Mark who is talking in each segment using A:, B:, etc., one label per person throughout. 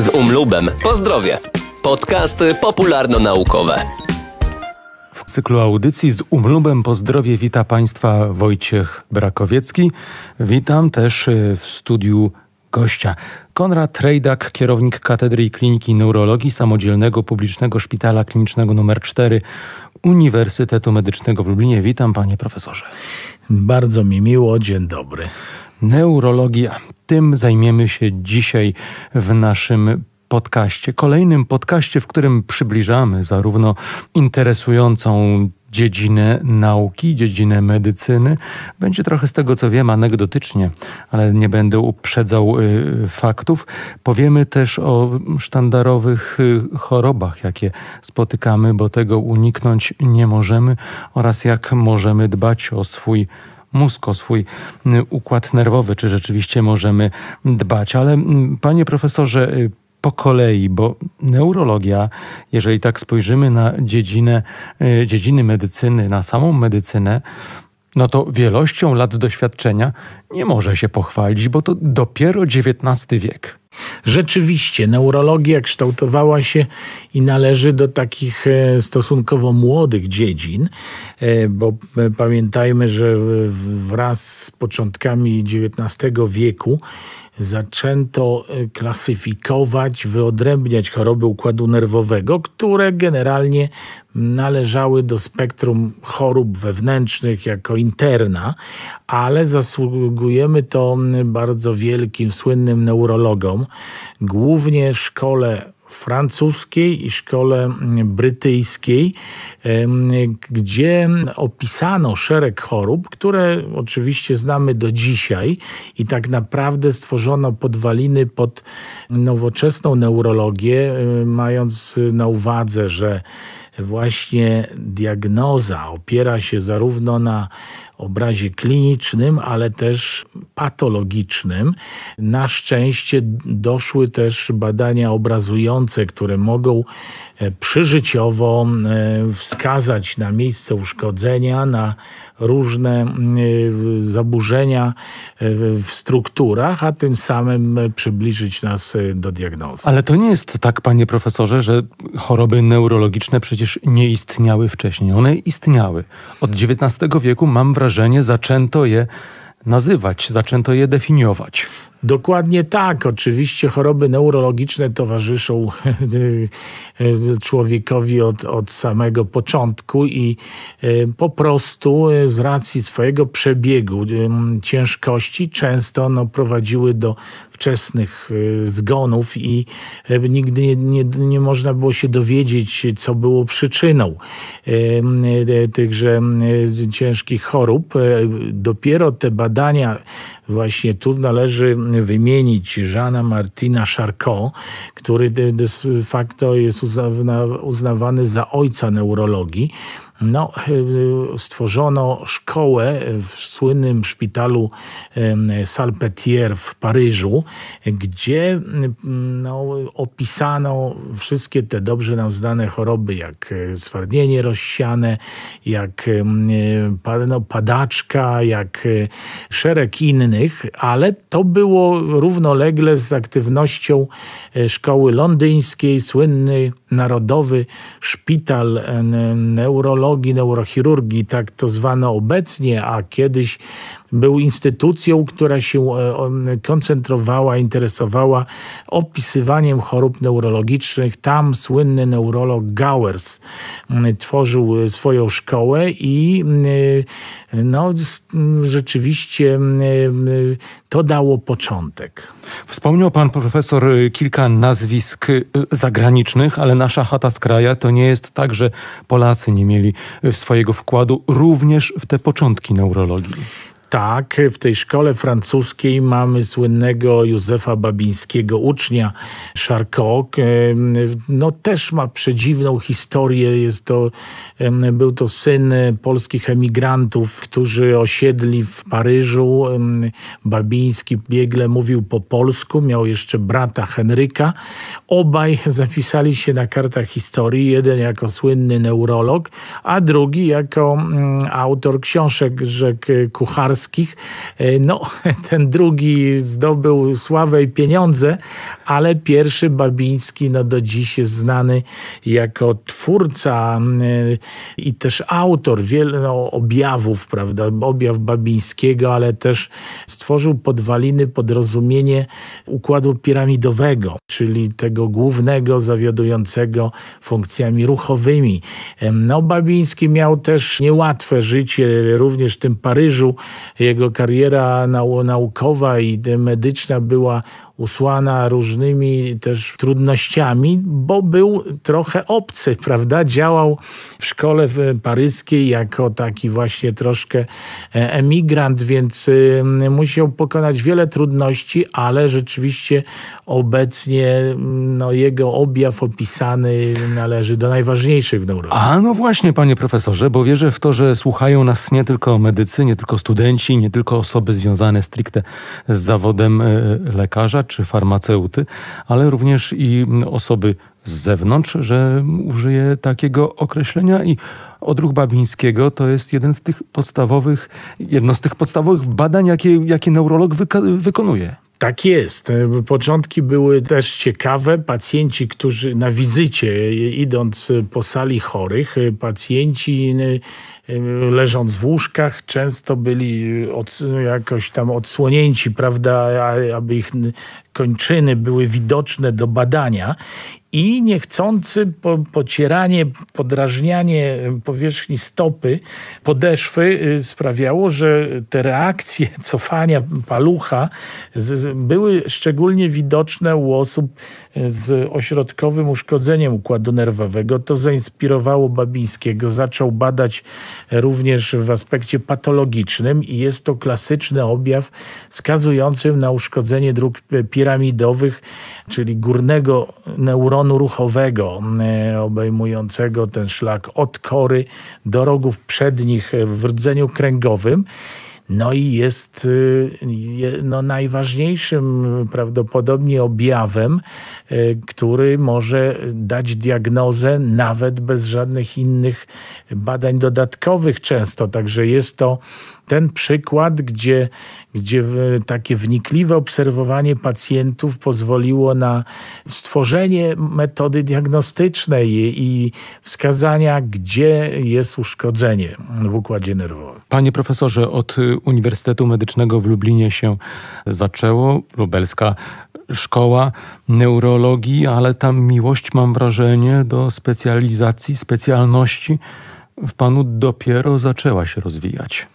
A: z Umlubem. Pozdrowie. Podcasty popularno-naukowe. W cyklu audycji z Umlubem pozdrowie wita Państwa Wojciech Brakowiecki. Witam też y, w studiu gościa. Konrad Rejdak, kierownik Katedry i Kliniki Neurologii Samodzielnego Publicznego Szpitala Klinicznego nr 4 Uniwersytetu Medycznego w Lublinie. Witam panie profesorze. Bardzo mi miło, dzień dobry neurologia. Tym zajmiemy się dzisiaj w naszym podcaście. Kolejnym podcaście, w którym przybliżamy zarówno interesującą dziedzinę nauki, dziedzinę medycyny. Będzie trochę z tego, co wiem, anegdotycznie, ale nie będę uprzedzał y, faktów. Powiemy też o sztandarowych y, chorobach, jakie spotykamy, bo tego uniknąć nie możemy, oraz jak możemy dbać o swój mózg, o swój y, układ nerwowy, czy rzeczywiście możemy dbać. Ale mm, panie profesorze, y, po kolei, bo neurologia, jeżeli tak spojrzymy na dziedzinę, y, dziedziny medycyny, na samą medycynę, no to wielością lat doświadczenia nie może się pochwalić, bo to dopiero XIX wiek.
B: Rzeczywiście, neurologia kształtowała się i należy do takich e, stosunkowo młodych dziedzin, e, bo e, pamiętajmy, że wraz z początkami XIX wieku zaczęto klasyfikować, wyodrębniać choroby układu nerwowego, które generalnie należały do spektrum chorób wewnętrznych jako interna, ale zasługujemy to bardzo wielkim, słynnym neurologom, głównie szkole francuskiej i szkole brytyjskiej, gdzie opisano szereg chorób, które oczywiście znamy do dzisiaj i tak naprawdę stworzono podwaliny pod nowoczesną neurologię, mając na uwadze, że właśnie diagnoza opiera się zarówno na obrazie klinicznym, ale też patologicznym. Na szczęście doszły też badania obrazujące, które mogą e, przyżyciowo e, wskazać na miejsce uszkodzenia, na różne e, zaburzenia w strukturach, a tym samym przybliżyć nas do diagnozy. Ale
A: to nie jest tak, panie profesorze, że choroby neurologiczne przecież przecież nie istniały wcześniej. One istniały. Od XIX wieku, mam wrażenie, zaczęto je
B: nazywać, zaczęto je definiować. Dokładnie tak. Oczywiście choroby neurologiczne towarzyszą człowiekowi od, od samego początku i e, po prostu e, z racji swojego przebiegu e, ciężkości często no, prowadziły do wczesnych zgonów i nigdy nie, nie, nie można było się dowiedzieć, co było przyczyną tychże ciężkich chorób. Dopiero te badania właśnie tu należy wymienić Jeana Martina Charcot, który de facto jest uznawany za ojca neurologii. No, e, stworzono szkołę w słynnym szpitalu Salpetier w Paryżu, gdzie mm, no, opisano wszystkie te dobrze nam znane choroby, jak e, zwardnienie rozsiane, jak e, no, padaczka, jak szereg innych, ale to było równolegle z aktywnością szkoły londyńskiej, słynny narodowy szpital neurologii, neurologii, neurochirurgii, tak to zwane obecnie, a kiedyś był instytucją, która się e, koncentrowała, interesowała opisywaniem chorób neurologicznych. Tam słynny neurolog Gowers tworzył e, swoją szkołę i e, no, rzeczywiście to dało początek. Wspomniał pan profesor
A: kilka nazwisk zagranicznych, ale nasza chata z kraja to nie jest tak, że
B: Polacy nie mieli swojego wkładu również w te początki neurologii. Tak, w tej szkole francuskiej mamy słynnego Józefa Babińskiego, ucznia Charcot. No też ma przedziwną historię. Jest to, był to syn polskich emigrantów, którzy osiedli w Paryżu. Babiński biegle mówił po polsku, miał jeszcze brata Henryka. Obaj zapisali się na kartach historii. Jeden jako słynny neurolog, a drugi jako mm, autor książek rzek e, kucharskich piłkarskich. E, no, ten drugi zdobył sławę i pieniądze, ale pierwszy Babiński no, do dziś jest znany jako twórca e, i też autor wielu no, objawów, prawda, objaw Babińskiego, ale też stworzył podwaliny podrozumienie układu piramidowego, czyli tego głównego zawiadującego funkcjami ruchowymi. E, no, Babiński miał też niełatwe życie, również w tym Paryżu jego kariera naukowa i medyczna była usłana różnymi też trudnościami, bo był trochę obcy, prawda? Działał w szkole paryskiej jako taki właśnie troszkę e, emigrant, więc mm, musiał pokonać wiele trudności, ale rzeczywiście obecnie mm, no, jego objaw opisany należy do najważniejszych w neurologii. A
A: no właśnie, panie profesorze, bo wierzę w to, że słuchają nas nie tylko medycy, nie tylko studenci, nie tylko osoby związane stricte z zawodem e, lekarza, czy farmaceuty, ale również i osoby z zewnątrz, że użyję takiego określenia i odruch babińskiego to jest jeden z tych podstawowych, jedno z tych podstawowych
B: badań, jakie, jakie neurolog wyka- wykonuje. Tak jest. E, początki były też ciekawe. Pacjenci, którzy na wizycie, e, idąc e, po sali chorych, pacjenci leżąc w łóżkach, często byli od, no, jakoś tam odsłonięci, prawda, aby ich kończyny były widoczne do badania i niechcący po, pocieranie, podrażnianie powierzchni stopy, podeszwy y, sprawiało, że te reakcje cofania palucha z, były szczególnie widoczne u osób y, z ośrodkowym uszkodzeniem układu nerwowego. To zainspirowało Babińskiego. Zaczął badać również w aspekcie patologicznym i jest to klasyczny objaw wskazujący na uszkodzenie dróg y, piersiowych piramidowych, czyli górnego neuronu ruchowego, e, obejmującego ten szlak od kory do rogów przednich w rdzeniu kręgowym. No i jest y, no, najważniejszym prawdopodobnie objawem, e, który może dać diagnozę nawet bez żadnych innych badań dodatkowych często. Także jest to ten przykład, gdzie, gdzie takie wnikliwe obserwowanie pacjentów pozwoliło na stworzenie metody diagnostycznej i wskazania, gdzie jest uszkodzenie w układzie nerwowym.
A: Panie profesorze, od y, Uniwersytetu Medycznego w Lublinie się zaczęło, lubelska szkoła neurologii, ale tam miłość, mam wrażenie, do specjalizacji, specjalności
B: w panu dopiero zaczęła się rozwijać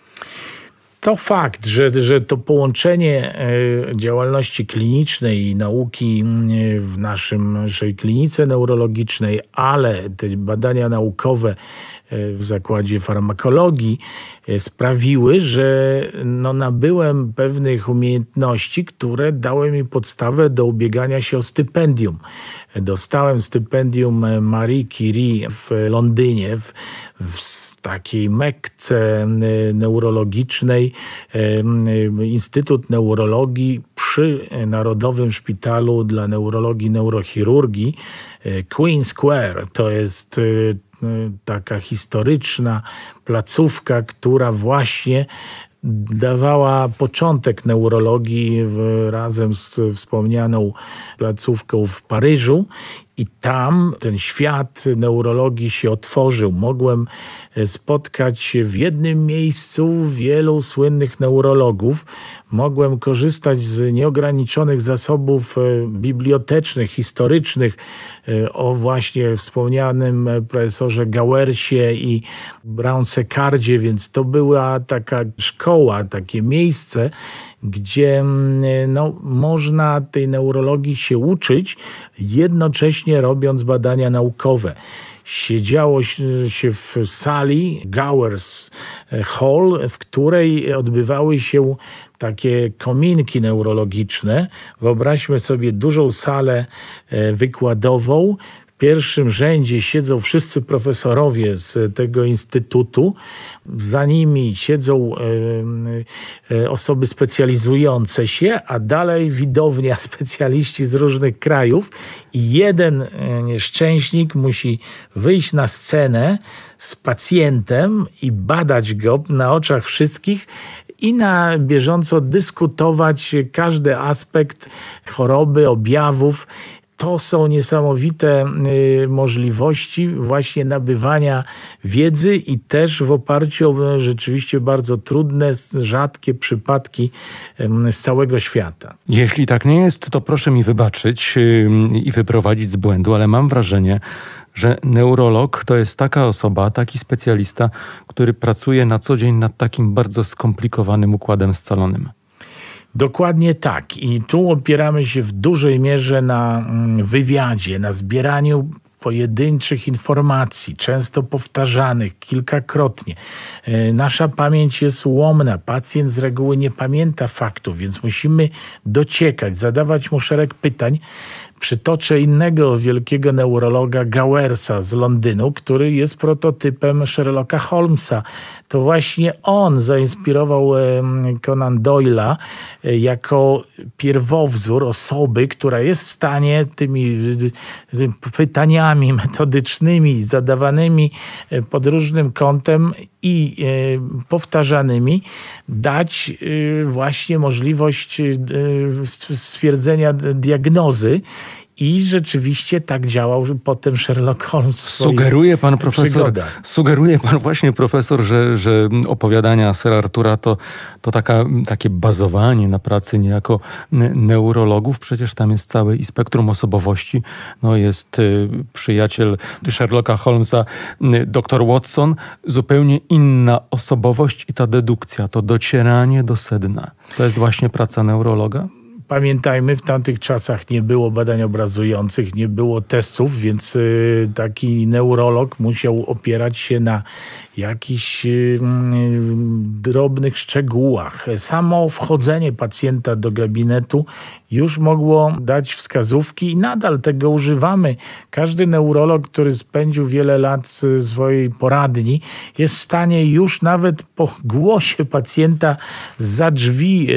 B: to fakt, że, że to połączenie e, działalności klinicznej i nauki mm, w naszej klinice neurologicznej, ale te badania naukowe e, w zakładzie farmakologii e, sprawiły, że no nabyłem pewnych umiejętności, które dały mi podstawę do ubiegania się o stypendium. Dostałem stypendium Marie Curie w Londynie w, w takiej mekce y, neurologicznej y, Instytut Neurologii przy Narodowym Szpitalu dla Neurologii i Neurochirurgii y, Queen Square. To jest taka historyczna placówka, która właśnie dawała początek neurologii w, razem z wspomnianą placówką w Paryżu i tam ten świat neurologii się otworzył. Mogłem e, spotkać w jednym miejscu wielu słynnych neurologów. Mogłem korzystać z nieograniczonych zasobów e, bibliotecznych, historycznych e, o właśnie wspomnianym profesorze Gałersie i Brownse Cardzie, więc to była taka szkoła, takie miejsce, gdzie mm, no, można tej neurologii się uczyć, jednocześnie robiąc badania naukowe siedziało się w sali Gowers e, Hall, w której odbywały się takie kominki neurologiczne. Wyobraźmy sobie dużą salę e, wykładową, pierwszym rzędzie siedzą wszyscy profesorowie z tego instytutu. Za nimi siedzą e, osoby specjalizujące się, a dalej widownia specjaliści z różnych krajów. I jeden e, nieszczęśnik musi wyjść na scenę z pacjentem i badać go na oczach wszystkich i na bieżąco dyskutować każdy aspekt choroby, objawów to są niesamowite y, możliwości właśnie nabywania wiedzy i też w oparciu o y, rzeczywiście bardzo trudne, rzadkie przypadki y, z całego świata.
A: Jeśli tak nie jest, to proszę mi wybaczyć i wyprowadzić z błędu, ale mam wrażenie, że neurolog to jest taka osoba, taki specjalista, który pracuje na co dzień nad takim bardzo skomplikowanym układem scalonym.
B: Dokładnie tak. I tu opieramy się w dużej mierze na mm, wywiadzie, na zbieraniu pojedynczych informacji, często powtarzanych kilkakrotnie. E, nasza pamięć jest łomna, pacjent z reguły nie pamięta faktów, więc musimy dociekać, zadawać mu szereg pytań, Przytoczę innego wielkiego neurologa Gowersa z Londynu, który jest prototypem Sherlocka Holmesa. To właśnie on zainspirował Conan Doylea e, jako pierwowzór osoby, która jest w stanie tymi pytaniami metodycznymi zadawanymi e, pod różnym kątem i e, powtarzanymi dać właśnie możliwość stwierdzenia diagnozy, i rzeczywiście tak działał potem Sherlock Holmes. Sugeruje pan profesor,
A: sugeruje pan właśnie profesor, że, że opowiadania Sir Artura to, to taka, takie bazowanie na pracy niejako neurologów. Przecież tam jest całe i spektrum osobowości. No jest y, przyjaciel Sherlocka Holmesa, y, dr Watson, zupełnie inna osobowość i ta dedukcja, to docieranie do sedna. To jest właśnie praca neurologa?
B: pamiętajmy, w tamtych czasach nie było badań obrazujących, nie było testów, więc y, taki neurolog musiał opierać się na jakichś drobnych szczegółach. Samo wchodzenie pacjenta do gabinetu już mogło dać wskazówki i nadal tego używamy. Każdy neurolog, który spędził wiele lat swojej poradni, jest w stanie już nawet po głosie pacjenta za drzwi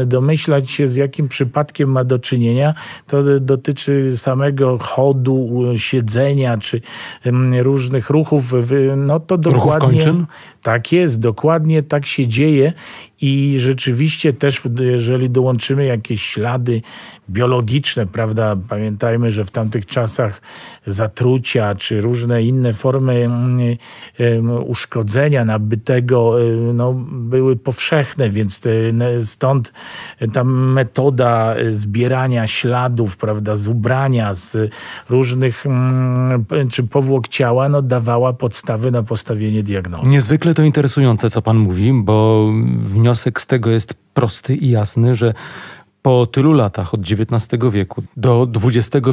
B: y, domyślać się, z jakim przypadkiem ma do czynienia. To dotyczy samego chodu, siedzenia czy różnych ruchów. No to do dokładnie, kończyn? Tak jest, dokładnie tak się dzieje i rzeczywiście też, jeżeli dołączymy jakieś ślady biologiczne, prawda, pamiętajmy, że w tamtych czasach zatrucia czy różne inne formy mm, uszkodzenia nabytego e, no, były powszechne, więc e, stąd ta metoda zbierania śladów, prawda, z ubrania, z różnych mm, czy powłok ciała, no, dawała podstawy na postawienie diagnozy.
A: Niezwykle to interesujące, co pan mówi, bo wniosek wniosek z tego jest prosty i jasny, że po tylu latach od XIX wieku do XXI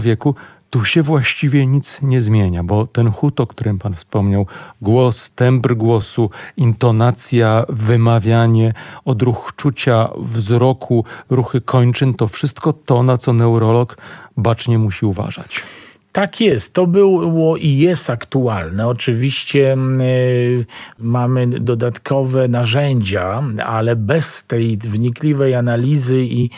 A: wieku tu się właściwie nic nie zmienia, bo ten hut, o którym pan wspomniał, głos, tembr głosu, intonacja, wymawianie, odruch czucia, wzroku, ruchy kończyn, to wszystko to, na co neurolog bacznie musi uważać.
B: Tak jest, to było i jest aktualne. Oczywiście mm, y, mamy dodatkowe narzędzia, ale bez tej wnikliwej analizy i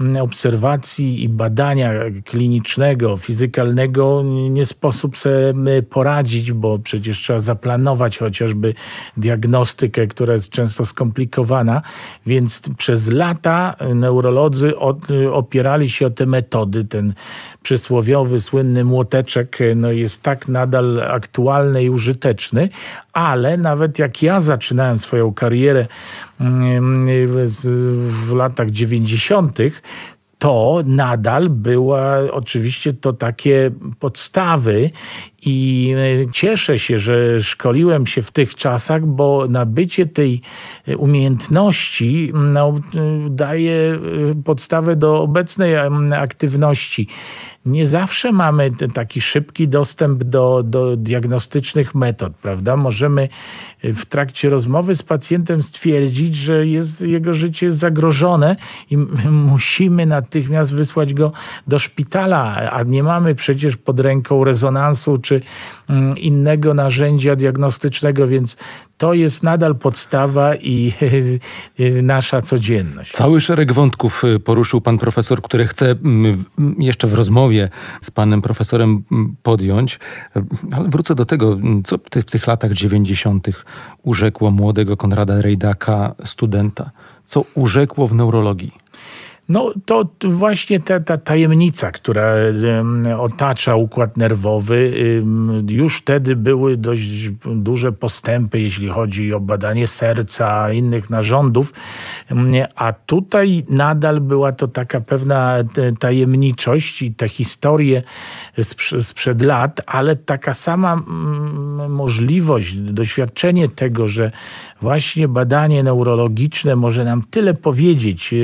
B: mm, obserwacji i badania klinicznego, fizykalnego nie sposób sobie poradzić, bo przecież trzeba zaplanować chociażby diagnostykę, która jest często skomplikowana. Więc przez lata neurolodzy y, opierali się o te metody, ten przysłowiowy, słynny młody apteczek e, no jest tak nadal aktualny i użyteczny, ale nawet jak ja zaczynałem swoją karierę mm, w latach 90., to nadal była oczywiście to takie podstawy i e, cieszę się, że szkoliłem się w tych czasach, bo nabycie tej e, umiejętności mm, no, e, daje podstawę do obecnej aktywności. Nie zawsze mamy taki szybki dostęp do, do diagnostycznych metod, prawda? Możemy w trakcie rozmowy z pacjentem stwierdzić, że jest, jego życie jest zagrożone i musimy natychmiast wysłać go do szpitala, a nie mamy przecież pod ręką rezonansu czy czy mm, innego narzędzia diagnostycznego, więc to jest nadal podstawa i nasza codzienność.
A: Cały szereg wątków y, poruszył pan profesor, które chcę mm, mm, jeszcze w rozmowie z panem profesorem podjąć, y, ale wrócę do tego, co w tych latach 90. urzekło młodego Konrada Rejdaka, studenta, co urzekło w neurologii.
B: No to właśnie ta, ta tajemnica, która otacza układ nerwowy, już wtedy były dość duże postępy, jeśli chodzi o badanie serca, innych narządów, a tutaj nadal była to taka pewna tajemniczość i te historie sprzed lat, ale taka sama możliwość, doświadczenie tego, że właśnie badanie neurologiczne może nam tyle powiedzieć,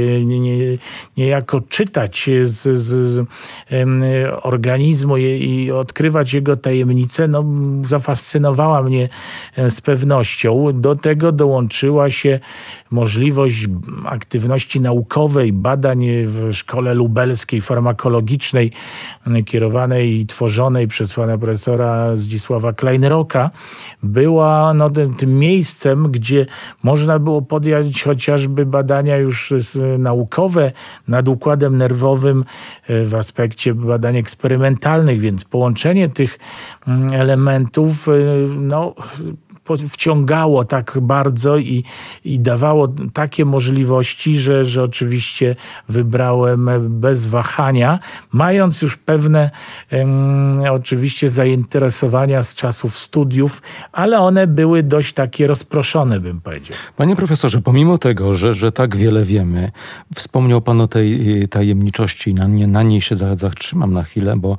B: e, niejako czytać e, z, z e, organizmu i odkrywać jego tajemnice, no, zafascynowała mnie e, z pewnością. Do tego dołączyła się możliwość aktywności naukowej, badań w Szkole Lubelskiej Farmakologicznej, kierowanej i tworzonej przez pana profesora Zdzisława Kleinroka, była no, tym miejscem, gdzie można było podjąć chociażby badania już naukowe, nad układem nerwowym e, w aspekcie badań eksperymentalnych, więc połączenie tych mm, elementów e, no, wciągało tak bardzo i, i dawało takie możliwości, że, że oczywiście wybrałem bez wahania, mając już pewne um, oczywiście zainteresowania z czasów studiów, ale one były dość takie rozproszone, bym
A: powiedział. Panie profesorze, pomimo tego, że, że tak wiele wiemy, wspomniał pan o tej e, tajemniczości, na, na niej się zatrzymam na chwilę, bo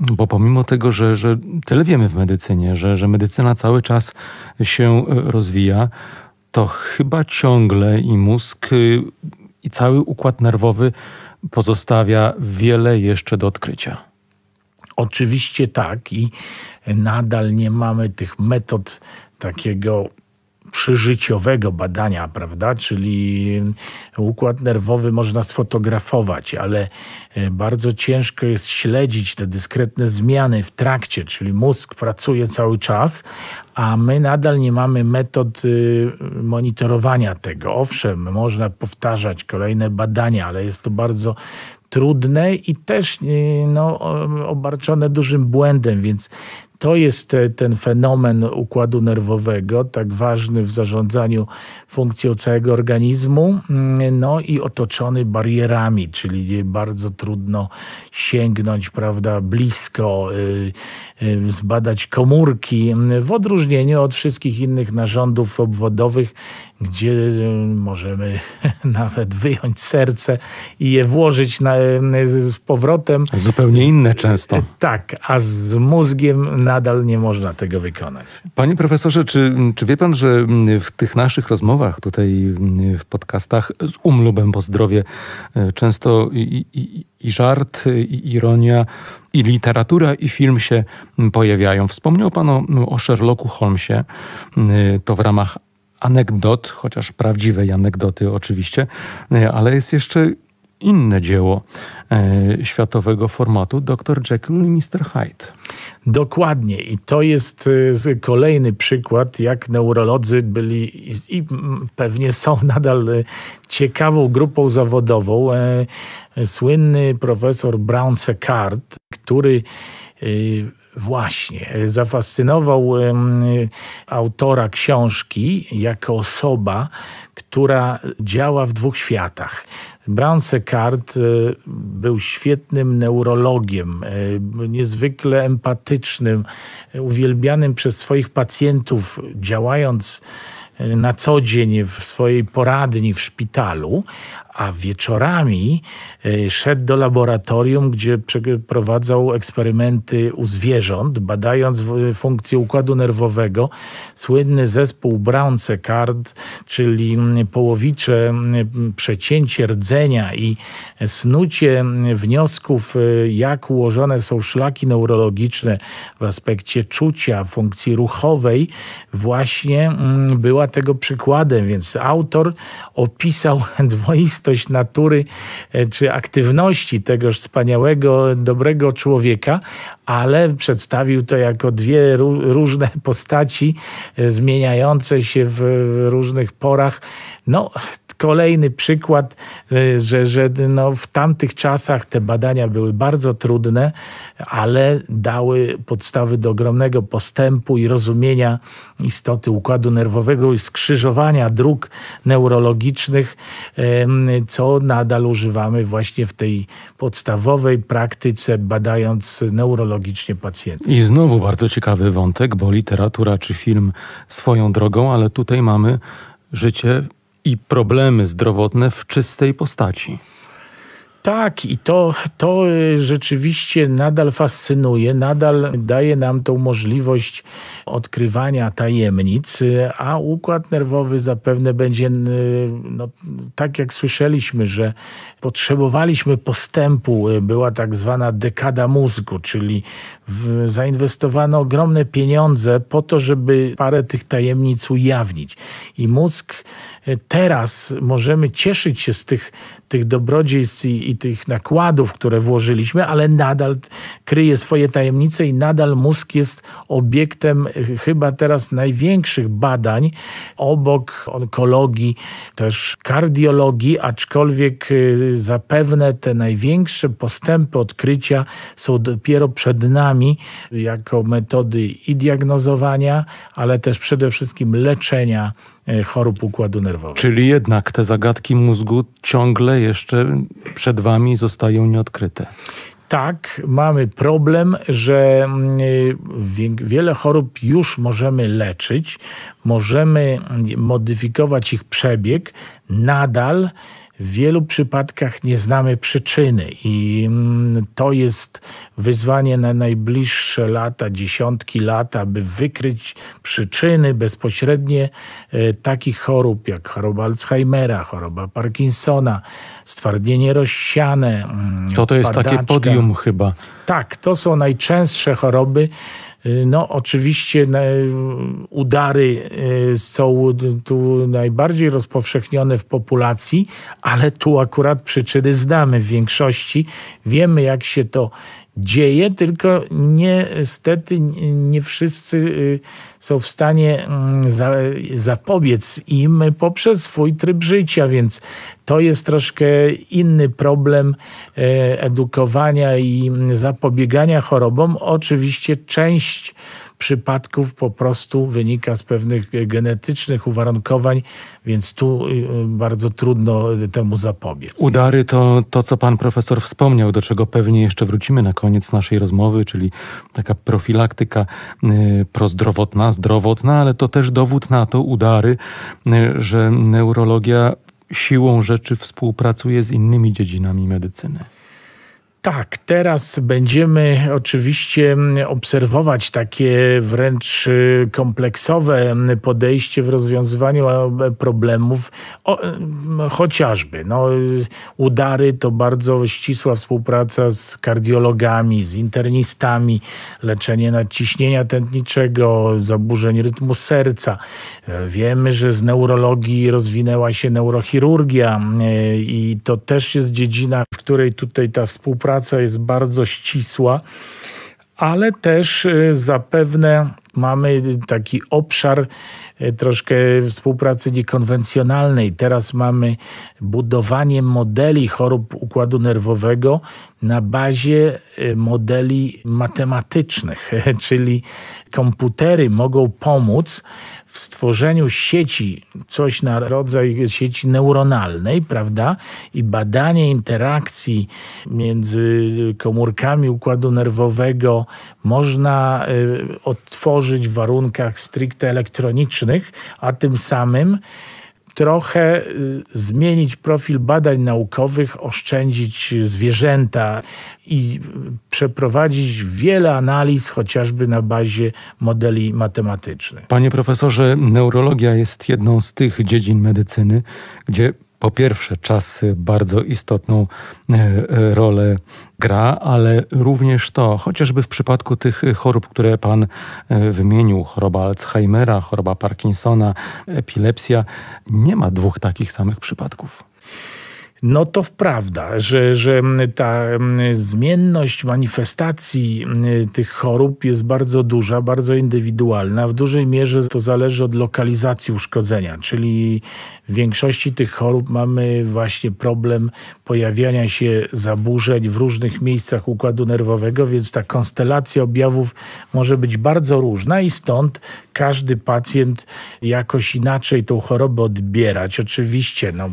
A: bo pomimo tego, że, że tyle wiemy w medycynie, że, że medycyna cały czas się e, rozwija, to chyba ciągle i mózg, y, i cały układ nerwowy pozostawia wiele jeszcze do
B: odkrycia. Oczywiście tak, i nadal nie mamy tych metod takiego przyżyciowego badania, prawda? Czyli układ nerwowy można sfotografować, ale e, bardzo ciężko jest śledzić te dyskretne zmiany w trakcie, czyli mózg pracuje cały czas, a my nadal nie mamy metod y, monitorowania tego. Owszem, można powtarzać kolejne badania, ale jest to bardzo trudne i też y, no, obarczone dużym błędem, więc to jest e, ten fenomen układu nerwowego, tak ważny w zarządzaniu funkcją całego organizmu, mm, no i otoczony barierami, czyli bardzo trudno sięgnąć, prawda, blisko, y, y, zbadać komórki, mm, w odróżnieniu od wszystkich innych narządów obwodowych, gdzie y, możemy nawet wyjąć serce i je włożyć na, z powrotem. Zupełnie inne często. Tak, a z mózgiem nadal nie można tego wykonać.
A: Panie profesorze, czy, czy wie pan, że mm, w tych naszych rozmowach tutaj mm, w podcastach z umlubem po zdrowie e, często i, i, i żart, e, i ironia, i literatura, i film się mm, pojawiają. Wspomniał pan o, o Sherlocku Holmesie. E, to w ramach anegdot, chociaż prawdziwej anegdoty oczywiście, ale jest jeszcze inne dzieło e, światowego formatu,
B: Dr. Jekyll i Mr. Hyde. Dokładnie i to jest e, kolejny przykład, jak neurolodzy byli i, i pewnie są nadal e, ciekawą grupą zawodową. E, słynny profesor Brown Secard, który Właśnie, zafascynował autora książki jako osoba, która działa w dwóch światach. Brown Seckard y, był świetnym neurologiem, y, niezwykle empatycznym, uwielbianym przez swoich pacjentów, działając y, na co dzień w swojej poradni w szpitalu, a wieczorami e, szedł do laboratorium, gdzie przeprowadzał eksperymenty u zwierząt, badając funkcję układu nerwowego. Słynny zespół Brown Card, czyli połowicze przecięcie rdzenia i snucie wniosków, e, jak ułożone są szlaki neurologiczne w aspekcie czucia, funkcji ruchowej, właśnie była tego przykładem, więc autor opisał dwoisty rzeczywistość natury e, czy aktywności tegoż wspaniałego, dobrego człowieka, ale przedstawił to jako dwie różne postaci e, zmieniające się w różnych porach. No, kolejny przykład, y, że, że no w tamtych czasach te badania były bardzo trudne, ale dały podstawy do ogromnego postępu i rozumienia istoty układu nerwowego i skrzyżowania dróg neurologicznych, co nadal używamy właśnie w tej podstawowej praktyce, badając neurologicznie pacjentów. I
A: znowu bardzo ciekawy wątek, bo literatura czy film swoją drogą, ale tutaj mamy życie i problemy zdrowotne w czystej postaci.
B: Tak, i to, to y, rzeczywiście nadal fascynuje, nadal daje nam tą możliwość odkrywania tajemnic, y, a układ nerwowy zapewne będzie, y, no, tak jak słyszeliśmy, że potrzebowaliśmy postępu, była tak zwana dekada mózgu, czyli w, zainwestowano ogromne pieniądze po to, żeby parę tych tajemnic ujawnić. I mózg teraz możemy cieszyć się z tych, tych dobrodziejstw i, i tych nakładów, które włożyliśmy, ale nadal kryje swoje tajemnice i nadal mózg jest obiektem e, chyba teraz największych badań obok onkologii, też kardiologii, aczkolwiek e, zapewne te największe postępy odkrycia są dopiero przed nami jako metody i diagnozowania, ale też przede wszystkim leczenia E, chorób układu nerwowego.
A: Czyli jednak te zagadki mózgu ciągle jeszcze przed wami zostają nieodkryte.
B: Tak, mamy problem, że mm, e, wiele chorób już możemy leczyć, możemy mm, modyfikować ich przebieg, nadal w wielu przypadkach nie znamy przyczyny i mm, to jest wyzwanie na najbliższe lata, dziesiątki lat, aby wykryć przyczyny bezpośrednie e, takich chorób jak choroba Alzheimera, choroba Parkinsona, stwardnienie rozsiane. Mm, to to jest takie podium chyba. Tak, to są najczęstsze choroby, Y, no, oczywiście y, udary y, są tu najbardziej rozpowszechnione w populacji, ale tu akurat przyczyny znamy w większości. Wiemy, jak się to dzieje, tylko niestety nie wszyscy y, są w stanie mm, zapobiec im poprzez swój tryb życia, więc to jest troszkę inny problem e, edukowania i zapobiegania chorobom. Oczywiście część przypadków po prostu wynika z pewnych e, genetycznych uwarunkowań, więc tu e, bardzo trudno e, temu zapobiec.
A: Udary to to, co pan profesor wspomniał, do czego pewnie jeszcze wrócimy na koniec naszej rozmowy, czyli taka profilaktyka prozdrowotna, zdrowotna, ale to też dowód na to, udary, że neurologia siłą rzeczy współpracuje z innymi dziedzinami medycyny.
B: Tak, teraz będziemy oczywiście obserwować takie wręcz y, kompleksowe podejście w rozwiązywaniu e, problemów, o, chociażby no, udary to bardzo ścisła współpraca z kardiologami, z internistami, leczenie nadciśnienia tętniczego, zaburzeń rytmu serca. E, wiemy, że z neurologii rozwinęła się neurochirurgia e, i to też jest dziedzina, w której tutaj ta współpraca praca jest bardzo ścisła, ale też y, zapewne mamy taki obszar e, troszkę współpracy niekonwencjonalnej. Teraz mamy budowanie modeli chorób układu nerwowego na bazie e, modeli matematycznych, czyli komputery mogą pomóc w stworzeniu sieci, coś na rodzaj sieci neuronalnej, prawda? I badanie interakcji między komórkami układu nerwowego można e, odtworzyć tworzyć w warunkach stricte elektronicznych, a tym samym trochę y, zmienić profil badań naukowych, oszczędzić zwierzęta i y, przeprowadzić wiele analiz, chociażby na bazie modeli matematycznych. Panie profesorze,
A: neurologia jest jedną z tych dziedzin medycyny, gdzie po pierwsze czas bardzo istotną e, e, rolę gra, ale również to, chociażby w przypadku tych chorób, które Pan e, wymienił, choroba Alzheimera, choroba Parkinsona, epilepsja, nie ma dwóch takich samych przypadków.
B: No to prawda, że, że ta mm, zmienność manifestacji mm, tych chorób jest bardzo duża, bardzo indywidualna. W dużej mierze to zależy od lokalizacji uszkodzenia, czyli w większości tych chorób mamy właśnie problem pojawiania się zaburzeń w różnych miejscach układu nerwowego, więc ta konstelacja objawów może być bardzo różna i stąd każdy pacjent jakoś inaczej tą chorobę odbierać. Oczywiście no,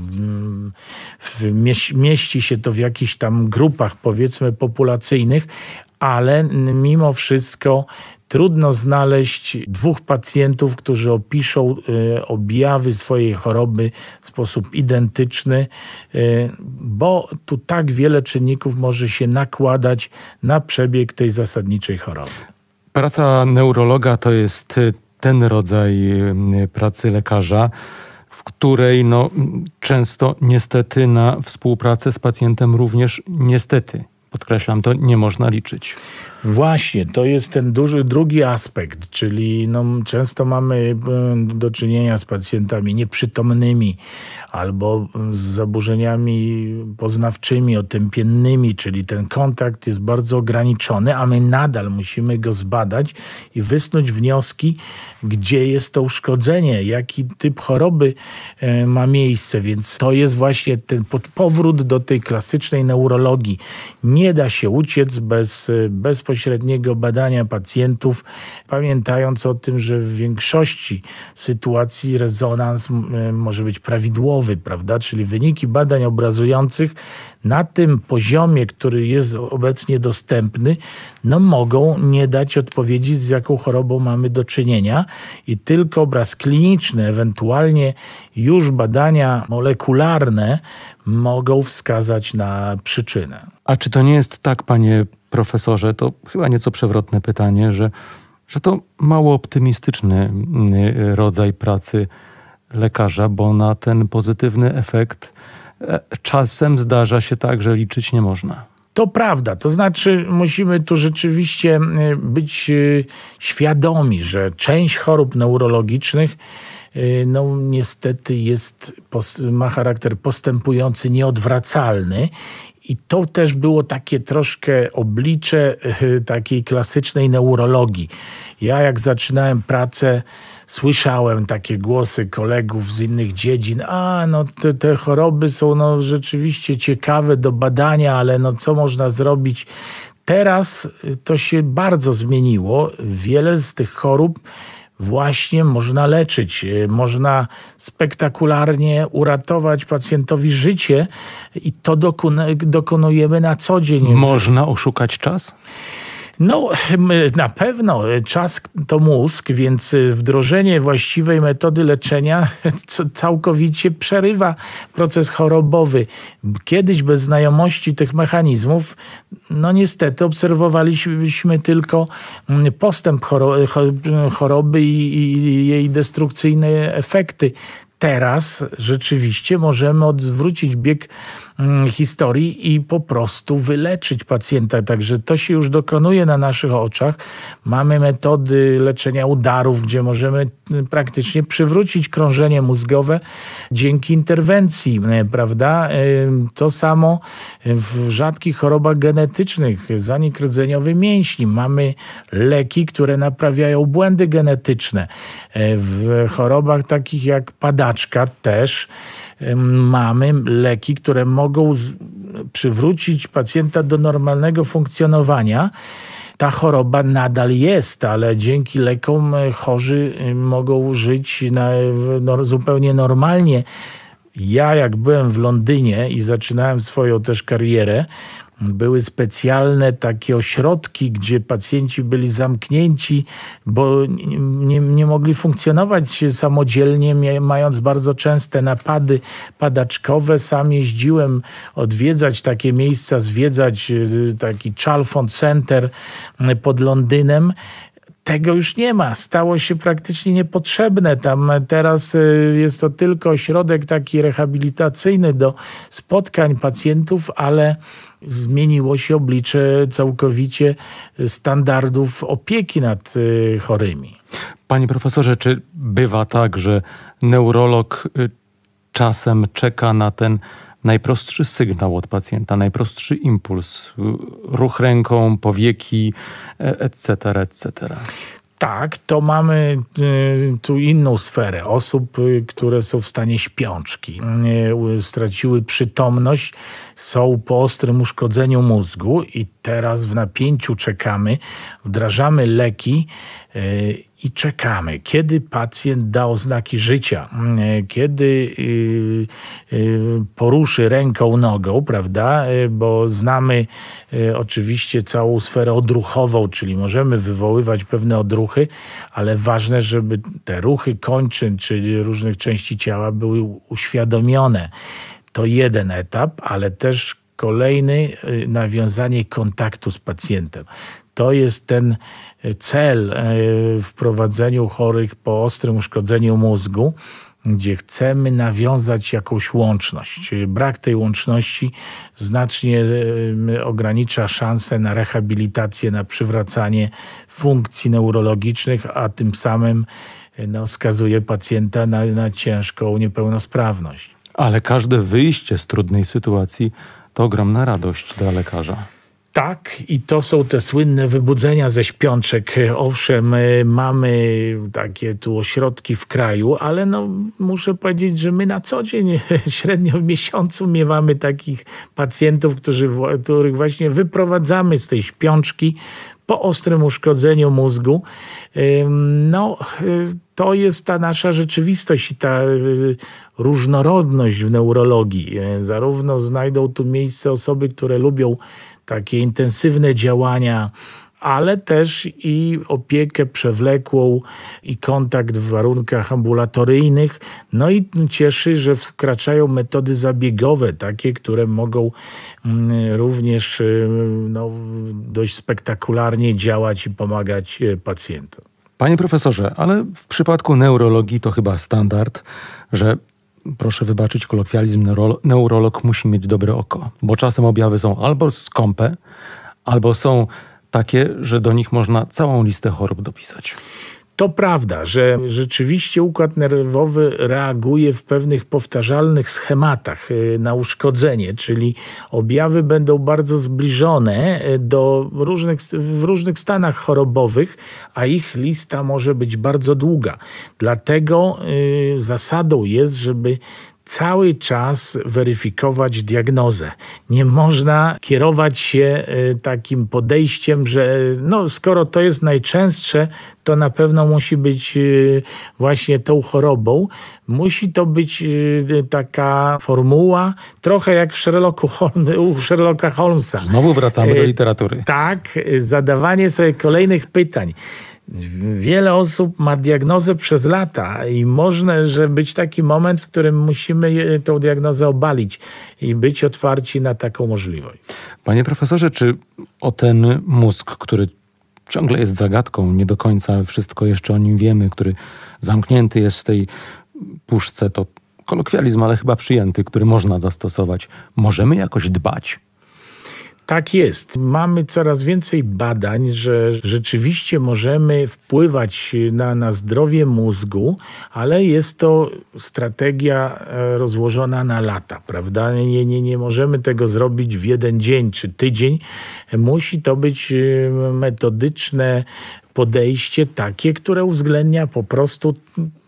B: mieści się to w jakichś tam grupach, powiedzmy, populacyjnych, ale mimo wszystko trudno znaleźć dwóch pacjentów, którzy opiszą y, objawy swojej choroby w sposób identyczny, y, bo tu tak wiele czynników może się nakładać na przebieg tej zasadniczej choroby.
A: Praca neurologa to jest y, ten rodzaj y, pracy lekarza, w której no, często niestety na współpracę z pacjentem również niestety Podkreślam, to nie można
B: liczyć. Właśnie, to jest ten duży drugi aspekt, czyli no, często mamy e, do czynienia z pacjentami nieprzytomnymi albo z zaburzeniami poznawczymi, otępiennymi, czyli ten kontakt jest bardzo ograniczony, a my nadal musimy go zbadać i wysnuć wnioski, gdzie jest to uszkodzenie, jaki typ choroby e, ma miejsce, więc to jest właśnie ten powrót do tej klasycznej neurologii. Nie nie da się uciec bez y, bezpośredniego badania pacjentów, pamiętając o tym, że w większości sytuacji rezonans y, może być prawidłowy, prawda? Czyli wyniki badań obrazujących na tym poziomie, który jest obecnie dostępny, no mogą nie dać odpowiedzi, z jaką chorobą mamy do czynienia i tylko obraz kliniczny, ewentualnie już badania molekularne mogą wskazać na przyczynę.
A: A czy to nie jest tak, panie profesorze, to chyba nieco przewrotne pytanie, że, że to mało optymistyczny mm, y, rodzaj pracy lekarza, bo na ten pozytywny efekt e, czasem zdarza się tak, że liczyć nie można.
B: To prawda, to znaczy musimy tu rzeczywiście y, być y, świadomi, że część chorób neurologicznych no niestety jest, ma charakter postępujący, nieodwracalny i to też było takie troszkę oblicze e, takiej klasycznej neurologii. Ja jak zaczynałem pracę, słyszałem takie głosy kolegów z innych dziedzin. A, no te, te choroby są no, rzeczywiście ciekawe do badania, ale no co można zrobić? Teraz to się bardzo zmieniło. Wiele z tych chorób właśnie można leczyć, y, można spektakularnie uratować pacjentowi życie i to dokonujemy na co dzień. Można oszukać czas? No, na pewno e, czas to mózg, więc e, wdrożenie właściwej metody leczenia całkowicie przerywa proces chorobowy. Kiedyś bez znajomości tych mechanizmów, no niestety obserwowaliśmy tylko mm, postęp e, mm, choroby i jej destrukcyjne efekty. Teraz rzeczywiście możemy odwrócić bieg Mm, historii i po prostu wyleczyć pacjenta. Także to się już dokonuje na naszych oczach. Mamy metody leczenia udarów, gdzie możemy mm, praktycznie przywrócić krążenie mózgowe dzięki interwencji, e, prawda? E, to samo w rzadkich chorobach genetycznych, zanik rdzeniowy mięśni. Mamy leki, które naprawiają błędy genetyczne. E, w chorobach takich jak padaczka też mamy leki, które mogą przywrócić pacjenta do normalnego funkcjonowania. Ta choroba nadal jest, ale dzięki lekom e, chorzy e, mogą żyć na, no, zupełnie normalnie ja jak byłem w Londynie i zaczynałem swoją też karierę, były specjalne takie ośrodki, gdzie pacjenci byli zamknięci, bo nie, nie mogli funkcjonować samodzielnie, mając bardzo częste napady padaczkowe. Sam jeździłem odwiedzać takie miejsca, zwiedzać y, taki Chalfont Center y, pod Londynem tego już nie ma. Stało się praktycznie niepotrzebne. Tam e, teraz e, jest to tylko środek taki rehabilitacyjny do spotkań pacjentów, ale zmieniło się oblicze całkowicie standardów opieki nad e, chorymi. Panie profesorze, czy
A: bywa tak, że neurolog czasem czeka na ten najprostszy sygnał od pacjenta, najprostszy impuls, ruch ręką, powieki, e, etc., etc.
B: Tak, to mamy y, tu inną sferę osób, y, które są w stanie śpiączki, y, straciły przytomność, są po ostrym uszkodzeniu mózgu i teraz w napięciu czekamy, wdrażamy leki e, i czekamy, kiedy pacjent da oznaki życia, e, kiedy e, poruszy ręką, nogą, prawda? Bo znamy oczywiście całą sferę odruchową, czyli możemy wywoływać pewne odruchy, ale ważne, żeby te ruchy kończyn, czyli różnych części ciała były uświadomione. To jeden etap, ale też kolejny y, nawiązanie kontaktu z pacjentem. To jest ten y, cel y, w prowadzeniu chorych po ostrym uszkodzeniu mózgu, gdzie chcemy nawiązać jakąś łączność. Brak tej łączności znacznie ogranicza szanse na rehabilitację, na przywracanie funkcji neurologicznych, a tym samym no, skazuje pacjenta na, na ciężką niepełnosprawność.
A: Ale każde wyjście z trudnej sytuacji to ogromna radość dla lekarza.
B: Tak, i to są te słynne wybudzenia ze śpiączek. Owszem, y, mamy takie tu ośrodki w kraju, ale no, muszę powiedzieć, że my na co dzień, y, średnio w miesiącu, miewamy takich pacjentów, którzy, których właśnie wyprowadzamy z tej śpiączki, po ostrym uszkodzeniu mózgu. No, y, to jest ta nasza rzeczywistość i ta y, różnorodność w neurologii. Y, zarówno znajdą tu miejsce osoby, które lubią takie intensywne działania ale też i opiekę przewlekłą i kontakt w warunkach ambulatoryjnych. No i cieszy, że wkraczają metody zabiegowe, takie, które mogą mm, również y, no, dość spektakularnie działać i pomagać y, pacjentom.
A: Panie profesorze, ale w przypadku neurologii to chyba standard, że proszę wybaczyć kolokwializm, neurolog musi mieć dobre oko, bo czasem objawy są albo skąpe, albo są takie, że do nich można całą listę chorób dopisać.
B: To prawda, że rzeczywiście układ nerwowy reaguje w pewnych powtarzalnych schematach y, na uszkodzenie, czyli objawy będą bardzo zbliżone y, do różnych, w różnych stanach chorobowych, a ich lista może być bardzo długa. Dlatego y, zasadą jest, żeby cały czas weryfikować diagnozę. Nie można kierować się e, takim podejściem, że e, no, skoro to jest najczęstsze, to na pewno musi być e, właśnie tą chorobą. Musi to być taka formuła, trochę jak w Sherlocku u Sherlocka Holmesa. Znowu wracamy do literatury. Tak, zadawanie sobie kolejnych pytań. Wiele osób ma diagnozę przez lata i można, że być taki moment, w którym musimy tą diagnozę obalić i być otwarci na taką możliwość.
A: Panie profesorze, czy o ten mózg, który ciągle jest zagadką, nie do końca wszystko jeszcze o nim wiemy, który zamknięty jest w tej puszce, to kolokwializm, ale chyba przyjęty, który można zastosować, możemy jakoś dbać?
B: Tak jest. Mamy coraz więcej badań, że rzeczywiście możemy wpływać na, na zdrowie mózgu, ale jest to strategia e, rozłożona na lata, prawda? Nie, nie, nie możemy tego zrobić w jeden dzień czy tydzień. Musi to być e, metodyczne podejście takie, które uwzględnia po prostu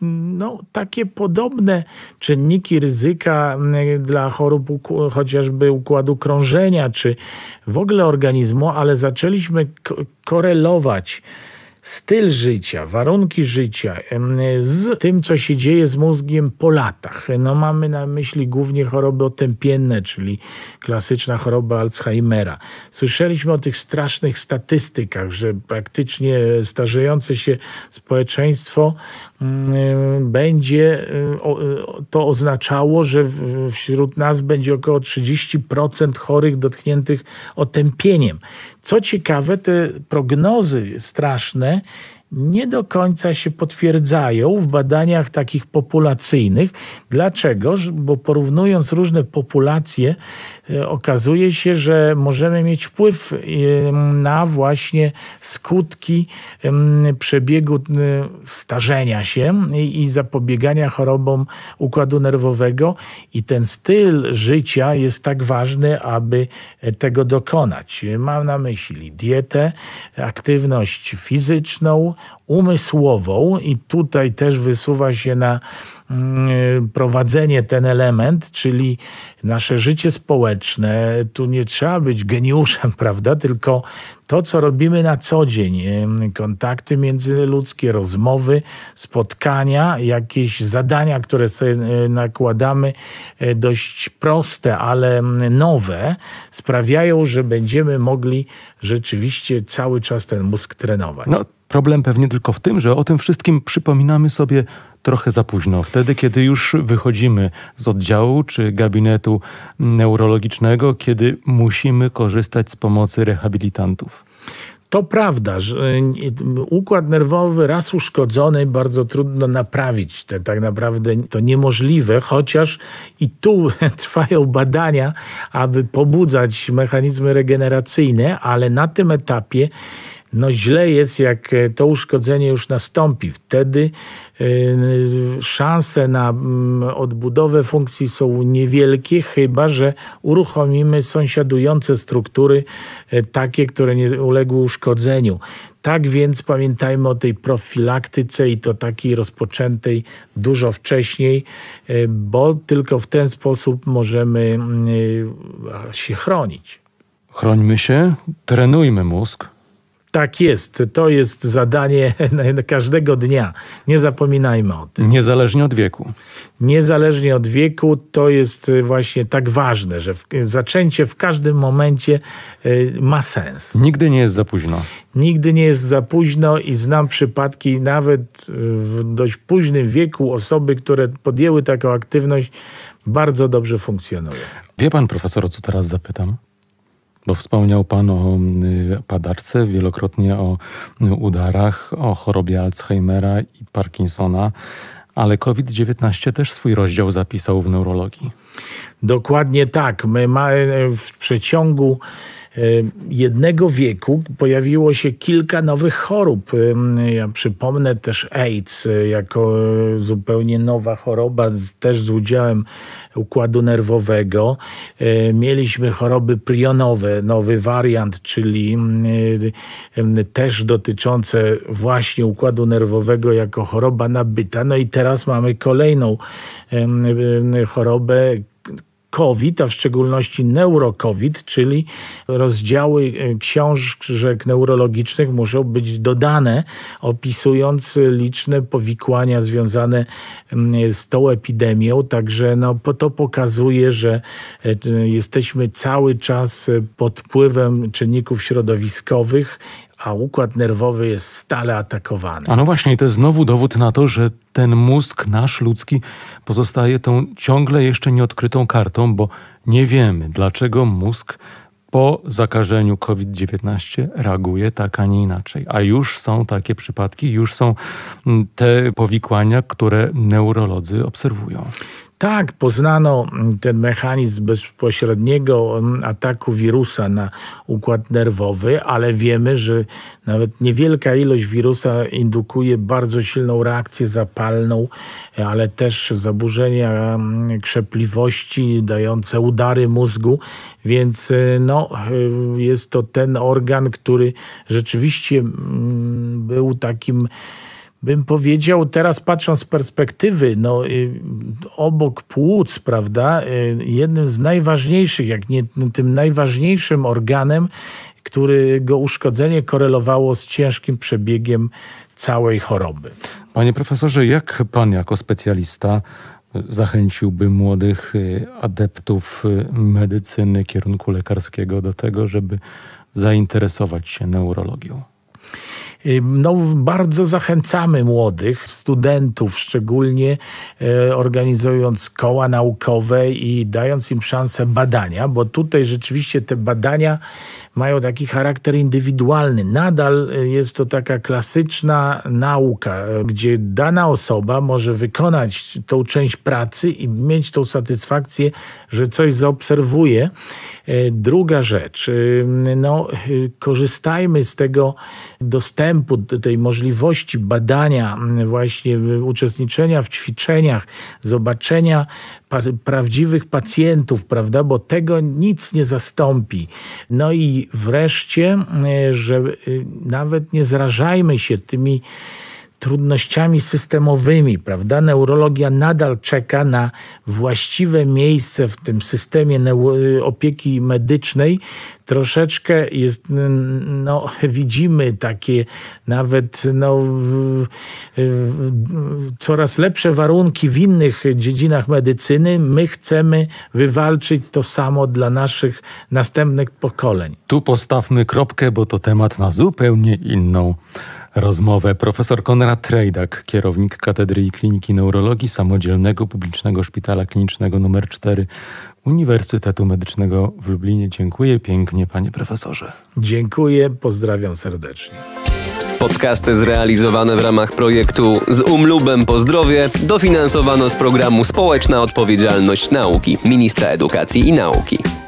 B: no, takie podobne czynniki ryzyka mm, dla chorób chociażby układu krążenia czy w ogóle organizmu, ale zaczęliśmy korelować styl życia, warunki życia, z tym, co się dzieje z mózgiem po latach. No, mamy na myśli głównie choroby otępienne, czyli klasyczna choroba Alzheimera. Słyszeliśmy o tych strasznych statystykach, że praktycznie starzejące się społeczeństwo Mm, będzie y, y, to oznaczało, że wśród nas będzie około 30% chorych dotkniętych otępieniem. Co ciekawe, te prognozy straszne nie do końca się potwierdzają w badaniach takich populacyjnych. Dlaczego? Bo porównując różne populacje, e, okazuje się, że możemy mieć wpływ na właśnie skutki przebiegu e, starzenia się i zapobiegania chorobom układu nerwowego. I ten styl życia jest tak ważny, aby e, tego dokonać. Mam na myśli dietę, aktywność fizyczną, umysłową i tutaj też wysuwa się na mm, y, prowadzenie ten element, czyli nasze życie społeczne. Tu nie trzeba być geniuszem, prawda? Tylko to, co robimy na co dzień, y, kontakty międzyludzkie, rozmowy, spotkania, jakieś zadania, które sobie y, nakładamy, dość proste, ale mm, nowe, sprawiają, że będziemy mogli rzeczywiście cały czas ten mózg trenować. No
A: Problem pewnie tylko w tym, że o tym wszystkim przypominamy sobie trochę za późno, wtedy kiedy już wychodzimy z oddziału czy gabinetu neurologicznego, kiedy musimy korzystać z pomocy rehabilitantów.
B: To prawda, że e, e, układ nerwowy raz uszkodzony bardzo trudno naprawić. To, tak naprawdę to niemożliwe, chociaż i tu trwają badania, aby pobudzać mechanizmy regeneracyjne, ale na tym etapie no źle jest, jak e, to uszkodzenie już nastąpi. Wtedy e, szanse na mm, odbudowę funkcji są niewielkie, chyba że uruchomimy sąsiadujące struktury, e, takie, które nie uległy uszkodzeniu. Tak więc pamiętajmy o tej profilaktyce i to takiej rozpoczętej dużo wcześniej, bo tylko w ten sposób możemy mm, się chronić. Chrońmy się, trenujmy mózg tak jest, to jest zadanie każdego dnia. Nie zapominajmy o
A: tym. Niezależnie od wieku.
B: Niezależnie od wieku, to jest y, właśnie tak ważne, że zaczęcie w każdym momencie y, ma sens.
A: Nigdy nie jest za późno.
B: Nigdy nie jest za późno i znam przypadki nawet y, w dość późnym wieku osoby, które podjęły taką aktywność, bardzo dobrze funkcjonują.
A: Wie pan profesor, o co teraz zapytam? Bo wspomniał Pan o y, padaczce, wielokrotnie o y, udarach, o chorobie Alzheimera i Parkinsona,
B: ale COVID-19 też swój rozdział zapisał w neurologii. Dokładnie tak. My e, w przeciągu e, jednego wieku pojawiło się kilka nowych chorób. Ja przypomnę też AIDS e, jako zupełnie nowa choroba, też z udziałem układu nerwowego. Mieliśmy choroby prionowe, nowy wariant, czyli mm, też dotyczące właśnie układu nerwowego jako choroba nabyta. No i teraz mamy kolejną chorobę, COVID, a w szczególności neuro-COVID, czyli rozdziały e, książek neurologicznych muszą być dodane, opisując liczne powikłania związane mm, z tą epidemią. Także no, to pokazuje, że e, jesteśmy cały czas e, pod wpływem czynników środowiskowych, a układ nerwowy jest stale atakowany. A no
A: właśnie, to jest znowu dowód na to, że ten mózg nasz ludzki pozostaje tą ciągle jeszcze nieodkrytą kartą, bo nie wiemy, dlaczego mózg po zakażeniu COVID-19 reaguje tak, a nie inaczej. A już są takie przypadki, już są mm, te powikłania, które neurolodzy obserwują.
B: Tak, poznano mm, ten mechanizm bezpośredniego mm, ataku wirusa na układ nerwowy, ale wiemy, że nawet niewielka ilość wirusa indukuje bardzo silną reakcję zapalną, ale też zaburzenia mm, krzepliwości dające udary mózgu, więc y, no, y, jest to ten organ, który rzeczywiście był takim bym powiedział, teraz patrząc z perspektywy, no, y, obok płuc, prawda, y, jednym z najważniejszych, jak nie tym najważniejszym organem, którego uszkodzenie korelowało z ciężkim przebiegiem całej choroby.
A: Panie profesorze, jak pan jako specjalista zachęciłby młodych y, adeptów medycyny kierunku lekarskiego do tego, żeby zainteresować się neurologią?
B: No, bardzo zachęcamy młodych, studentów szczególnie, e, organizując koła naukowe i dając im szansę badania, bo tutaj rzeczywiście te badania mają taki charakter indywidualny. Nadal e, jest to taka klasyczna nauka, e, gdzie dana osoba może wykonać tą część pracy i mieć tą satysfakcję, że coś zaobserwuje. Druga rzecz, no, korzystajmy z tego dostępu dostępu, tej możliwości badania, mm, właśnie uczestniczenia w ćwiczeniach, zobaczenia pa prawdziwych pacjentów, prawda, bo tego nic nie zastąpi. No i wreszcie, mm, że y, nawet nie zrażajmy się tymi trudnościami systemowymi, prawda? Neurologia nadal czeka na właściwe miejsce w tym systemie opieki medycznej. Troszeczkę jest, no, widzimy takie nawet no, w, w, coraz lepsze warunki w innych dziedzinach medycyny. My chcemy wywalczyć to samo dla naszych następnych pokoleń.
A: Tu postawmy kropkę, bo to temat na zupełnie inną rozmowę profesor Konrad Trejdak, kierownik Katedry i Kliniki Neurologii Samodzielnego Publicznego Szpitala Klinicznego nr 4 Uniwersytetu Medycznego w Lublinie. Dziękuję pięknie, panie profesorze.
B: Dziękuję, pozdrawiam
A: serdecznie. Podcasty zrealizowane w ramach projektu Z Umlubem Pozdrowie dofinansowano z programu Społeczna Odpowiedzialność Nauki Ministra Edukacji i Nauki.